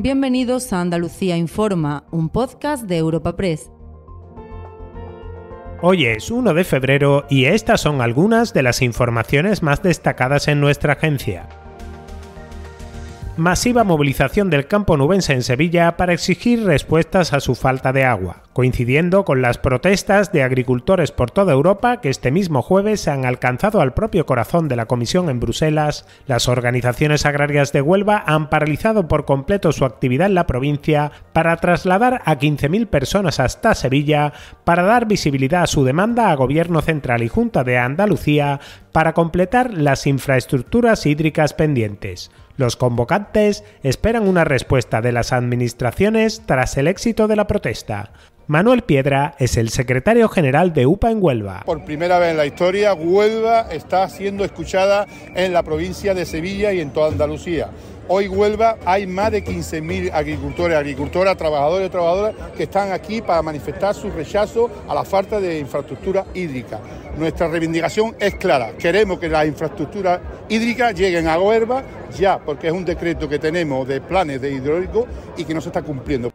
Bienvenidos a Andalucía Informa, un podcast de Europa Press. Hoy es 1 de febrero y estas son algunas de las informaciones más destacadas en nuestra agencia masiva movilización del campo nubense en Sevilla para exigir respuestas a su falta de agua, coincidiendo con las protestas de agricultores por toda Europa que este mismo jueves se han alcanzado al propio corazón de la Comisión en Bruselas, las organizaciones agrarias de Huelva han paralizado por completo su actividad en la provincia para trasladar a 15.000 personas hasta Sevilla para dar visibilidad a su demanda a Gobierno Central y Junta de Andalucía para completar las infraestructuras hídricas pendientes. Los convocantes esperan una respuesta de las administraciones tras el éxito de la protesta. Manuel Piedra es el secretario general de UPA en Huelva. Por primera vez en la historia, Huelva está siendo escuchada en la provincia de Sevilla y en toda Andalucía. Hoy Huelva hay más de 15.000 agricultores, agricultoras, trabajadores y trabajadoras que están aquí para manifestar su rechazo a la falta de infraestructura hídrica. Nuestra reivindicación es clara, queremos que las infraestructuras hídricas lleguen a Huelva ya, porque es un decreto que tenemos de planes de hidráulico y que no se está cumpliendo.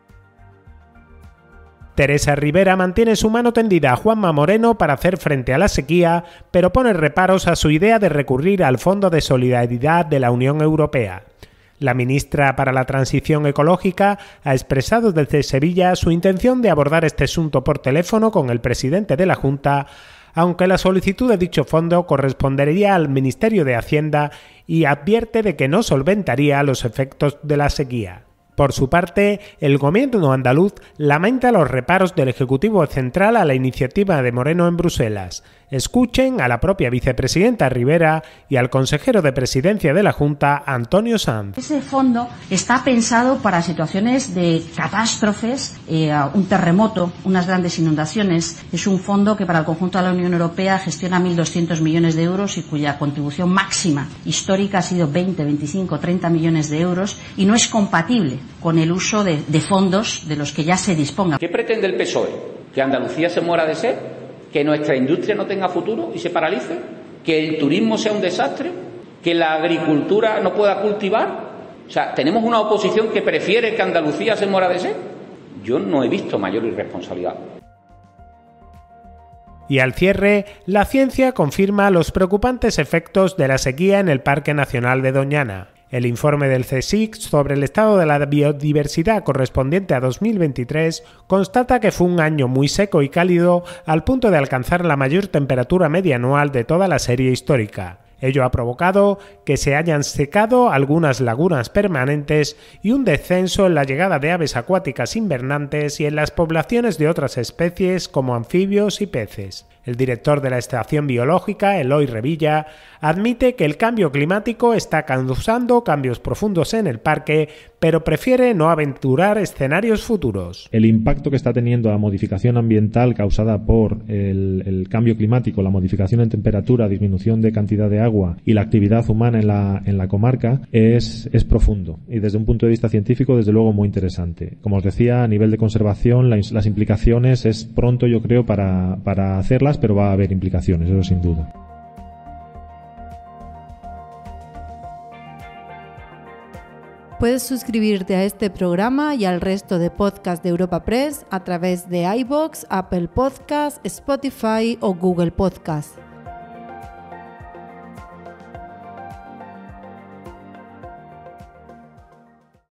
Teresa Rivera mantiene su mano tendida a Juanma Moreno para hacer frente a la sequía, pero pone reparos a su idea de recurrir al Fondo de Solidaridad de la Unión Europea. La ministra para la Transición Ecológica ha expresado desde Sevilla su intención de abordar este asunto por teléfono con el presidente de la Junta, aunque la solicitud de dicho fondo correspondería al Ministerio de Hacienda y advierte de que no solventaría los efectos de la sequía. Por su parte, el gobierno andaluz lamenta los reparos del Ejecutivo Central a la iniciativa de Moreno en Bruselas escuchen a la propia vicepresidenta Rivera y al consejero de presidencia de la Junta, Antonio Sanz. Ese fondo está pensado para situaciones de catástrofes, eh, un terremoto, unas grandes inundaciones. Es un fondo que para el conjunto de la Unión Europea gestiona 1.200 millones de euros y cuya contribución máxima histórica ha sido 20, 25, 30 millones de euros y no es compatible con el uso de, de fondos de los que ya se disponga. ¿Qué pretende el PSOE? ¿Que Andalucía se muera de sed? que nuestra industria no tenga futuro y se paralice, que el turismo sea un desastre, que la agricultura no pueda cultivar. O sea, tenemos una oposición que prefiere que Andalucía se mora de sed. Yo no he visto mayor irresponsabilidad. Y al cierre, la ciencia confirma los preocupantes efectos de la sequía en el Parque Nacional de Doñana. El informe del CSIC sobre el estado de la biodiversidad correspondiente a 2023 constata que fue un año muy seco y cálido al punto de alcanzar la mayor temperatura media anual de toda la serie histórica. Ello ha provocado que se hayan secado algunas lagunas permanentes y un descenso en la llegada de aves acuáticas invernantes y en las poblaciones de otras especies como anfibios y peces. El director de la Estación Biológica, Eloy Revilla, admite que el cambio climático está causando cambios profundos en el parque, pero prefiere no aventurar escenarios futuros. El impacto que está teniendo la modificación ambiental causada por el, cambio climático, la modificación en temperatura, disminución de cantidad de agua y la actividad humana en la, comarca es, profundo y desde un punto de vista científico, desde luego, muy interesante. Como os decía, a nivel de conservación, las implicaciones es pronto, yo creo, para hacerlas pero va a haber implicaciones, eso sin duda. Puedes suscribirte a este programa y al resto de podcasts de Europa Press a través de iBox, Apple Podcasts, Spotify o Google Podcasts.